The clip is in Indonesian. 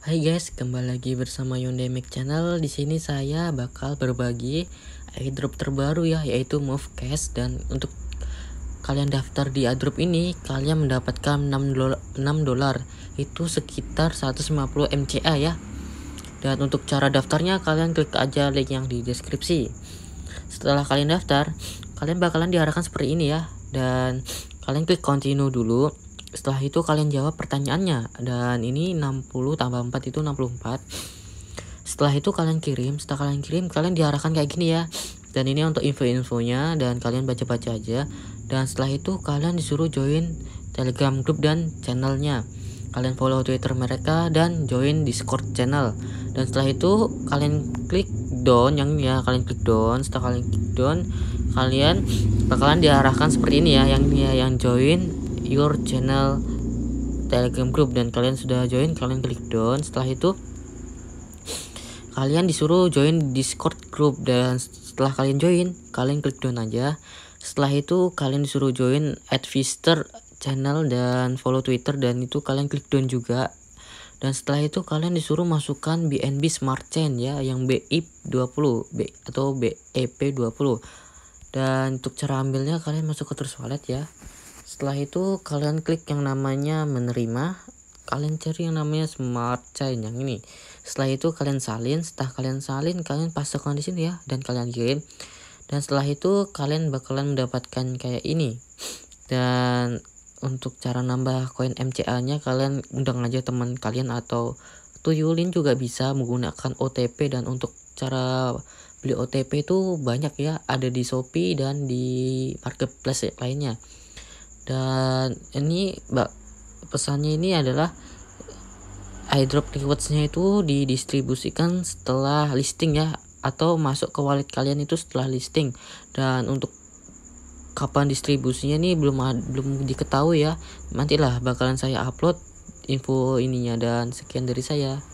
Hai guys, kembali lagi bersama Yondemic Channel. Di sini saya bakal berbagi airdrop terbaru ya, yaitu Move Cash dan untuk kalian daftar di airdrop ini, kalian mendapatkan 6 dolar. Itu sekitar 150 MCA ya. Dan untuk cara daftarnya kalian klik aja link yang di deskripsi. Setelah kalian daftar, kalian bakalan diarahkan seperti ini ya dan kalian klik continue dulu setelah itu kalian jawab pertanyaannya dan ini 60 tambah 4 itu 64 setelah itu kalian kirim setelah kalian kirim kalian diarahkan kayak gini ya dan ini untuk info-infonya dan kalian baca-baca aja dan setelah itu kalian disuruh join telegram grup dan channelnya kalian follow twitter mereka dan join discord channel dan setelah itu kalian klik down yang ini ya kalian klik down setelah kalian klik down kalian bakalan diarahkan seperti ini ya yang ya, yang join your channel telegram group dan kalian sudah join kalian klik down setelah itu kalian disuruh join discord group dan setelah kalian join kalian klik down aja setelah itu kalian disuruh join at channel dan follow twitter dan itu kalian klik down juga dan setelah itu kalian disuruh masukkan BNB Smart Chain ya yang BIP20 B atau BEP20 dan untuk cara ambilnya kalian masuk ke Trust Wallet ya setelah itu kalian klik yang namanya menerima, kalian cari yang namanya smart chain yang ini. Setelah itu kalian salin, setelah kalian salin kalian pasangkan di sini ya dan kalian kirim. Dan setelah itu kalian bakalan mendapatkan kayak ini. Dan untuk cara nambah koin MCA-nya kalian undang aja teman kalian atau tuyulin juga bisa menggunakan OTP dan untuk cara beli OTP itu banyak ya ada di Shopee dan di marketplace lainnya dan ini mbak pesannya ini adalah eh, airdrop rewardsnya itu didistribusikan setelah listing ya atau masuk ke wallet kalian itu setelah listing dan untuk kapan distribusinya ini belum belum diketahui ya nantilah bakalan saya upload info ininya dan sekian dari saya